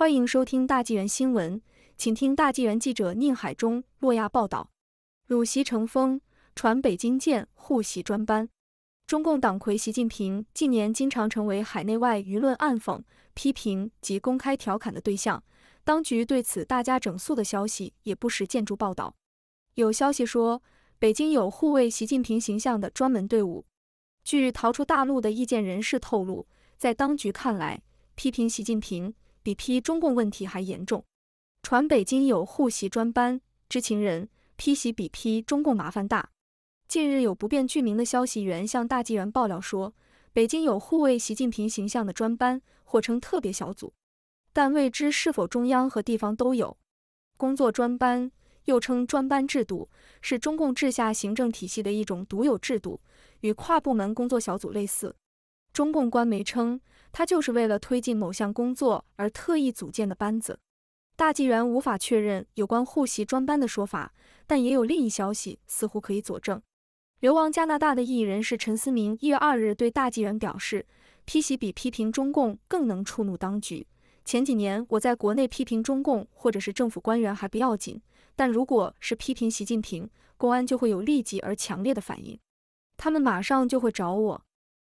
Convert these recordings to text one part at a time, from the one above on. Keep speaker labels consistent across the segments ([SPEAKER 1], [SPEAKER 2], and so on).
[SPEAKER 1] 欢迎收听大纪元新闻，请听大纪元记者宁海中、洛亚报道。鲁席成风传北京舰护习专班，中共党魁习近平近年经常成为海内外舆论暗讽、批评及公开调侃的对象，当局对此大加整肃的消息也不时见诸报道。有消息说，北京有护卫习近平形象的专门队伍。据逃出大陆的意见人士透露，在当局看来，批评习近平。比批中共问题还严重。传北京有护习专班，知情人批习比批中共麻烦大。近日有不便具名的消息源向大纪元爆料说，北京有护卫习近平形象的专班，或称特别小组，但未知是否中央和地方都有。工作专班，又称专班制度，是中共治下行政体系的一种独有制度，与跨部门工作小组类似。中共官媒称，他就是为了推进某项工作而特意组建的班子。大纪元无法确认有关沪系专班的说法，但也有另一消息似乎可以佐证。流亡加拿大的异议人士陈思明一月二日对大纪元表示，批习比批评中共更能触怒当局。前几年我在国内批评中共或者是政府官员还不要紧，但如果是批评习近平，公安就会有立即而强烈的反应，他们马上就会找我。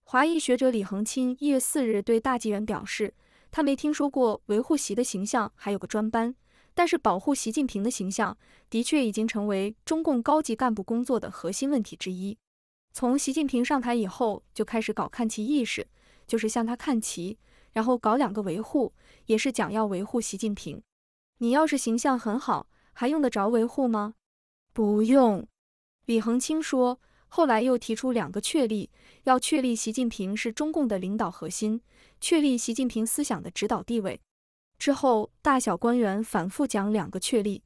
[SPEAKER 1] 华裔学者李恒清一月四日对大纪元表示，他没听说过维护习的形象还有个专班，但是保护习近平的形象的确已经成为中共高级干部工作的核心问题之一。从习近平上台以后，就开始搞看齐意识，就是向他看齐，然后搞两个维护，也是讲要维护习近平。你要是形象很好，还用得着维护吗？不用。李恒清说。后来又提出两个确立，要确立习近平是中共的领导核心，确立习近平思想的指导地位。之后，大小官员反复讲两个确立，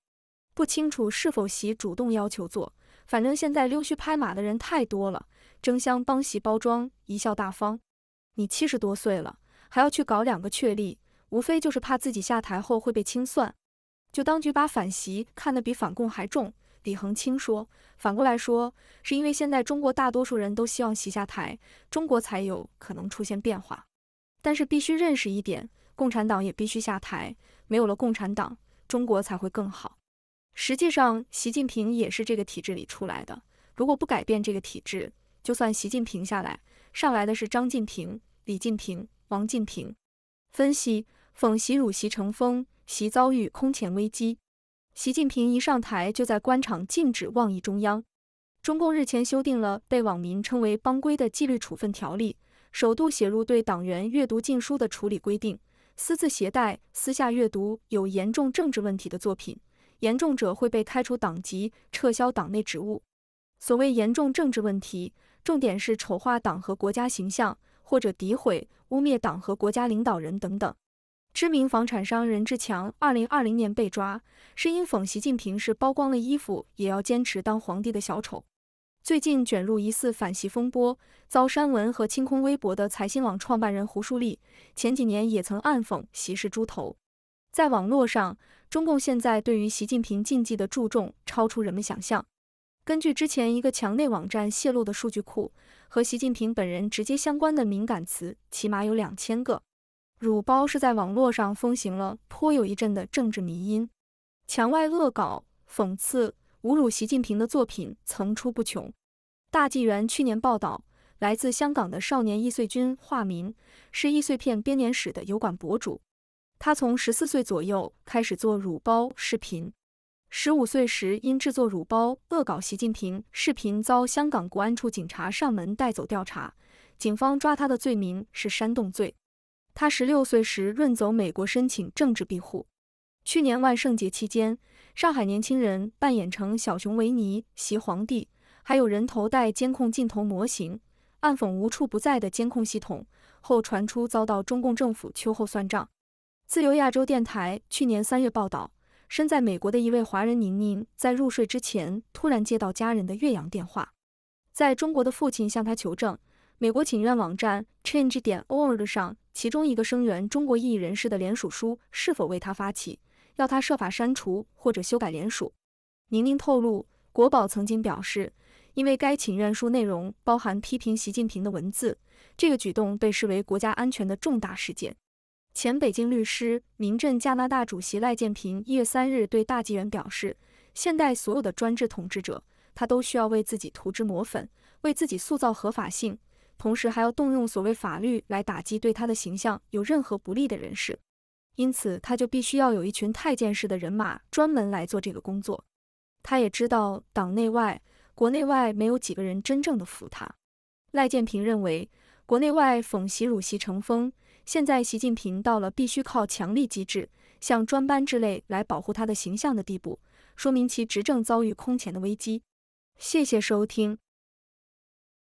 [SPEAKER 1] 不清楚是否习主动要求做。反正现在溜须拍马的人太多了，争相帮习包装，贻笑大方。你七十多岁了，还要去搞两个确立，无非就是怕自己下台后会被清算。就当局把反习看得比反共还重。李恒清说：“反过来说，是因为现在中国大多数人都希望习下台，中国才有可能出现变化。但是必须认识一点，共产党也必须下台，没有了共产党，中国才会更好。实际上，习近平也是这个体制里出来的。如果不改变这个体制，就算习近平下来，上来的是张晋平、李晋平、王晋平。”分析：讽习辱习成风，习遭遇空前危机。习近平一上台就在官场禁止妄议中央。中共日前修订了被网民称为“帮规”的纪律处分条例，首度写入对党员阅读禁书的处理规定。私自携带、私下阅读有严重政治问题的作品，严重者会被开除党籍、撤销党内职务。所谓严重政治问题，重点是丑化党和国家形象，或者诋毁、污蔑党和国家领导人等等。知名房产商任志强，二零二零年被抓，是因讽习近平是“剥光了衣服也要坚持当皇帝”的小丑。最近卷入疑似反习风波，遭删文和清空微博的财新网创办人胡舒立，前几年也曾暗讽习是猪头。在网络上，中共现在对于习近平禁忌的注重，超出人们想象。根据之前一个墙内网站泄露的数据库，和习近平本人直接相关的敏感词，起码有两千个。乳包是在网络上风行了颇有一阵的政治迷因，墙外恶搞、讽刺、侮辱习近平的作品层出不穷。大纪元去年报道，来自香港的少年易碎君（化名）是易碎片编年史的油管博主，他从十四岁左右开始做乳包视频，十五岁时因制作乳包、恶搞习近平视频遭香港国安处警察上门带走调查，警方抓他的罪名是煽动罪。他十六岁时，润走美国申请政治庇护。去年万圣节期间，上海年轻人扮演成小熊维尼、袭皇帝，还有人头戴监控镜头模型，暗讽无处不在的监控系统。后传出遭到中共政府秋后算账。自由亚洲电台去年三月报道，身在美国的一位华人宁宁，在入睡之前突然接到家人的越洋电话，在中国的父亲向他求证。美国请愿网站 Change 点 org 上，其中一个声援中国异议人士的联署书是否为他发起？要他设法删除或者修改联署。宁宁透露，国宝曾经表示，因为该请愿书内容包含批评习近平的文字，这个举动被视为国家安全的重大事件。前北京律师、民政加拿大主席赖建平一月三日对大纪元表示，现代所有的专制统治者，他都需要为自己涂脂抹粉，为自己塑造合法性。同时还要动用所谓法律来打击对他的形象有任何不利的人士，因此他就必须要有一群太监式的人马专门来做这个工作。他也知道党内外国内外没有几个人真正的服他。赖建平认为，国内外讽习辱习成风，现在习近平到了必须靠强力机制，像专班之类来保护他的形象的地步，说明其执政遭遇空前的危机。谢谢收听。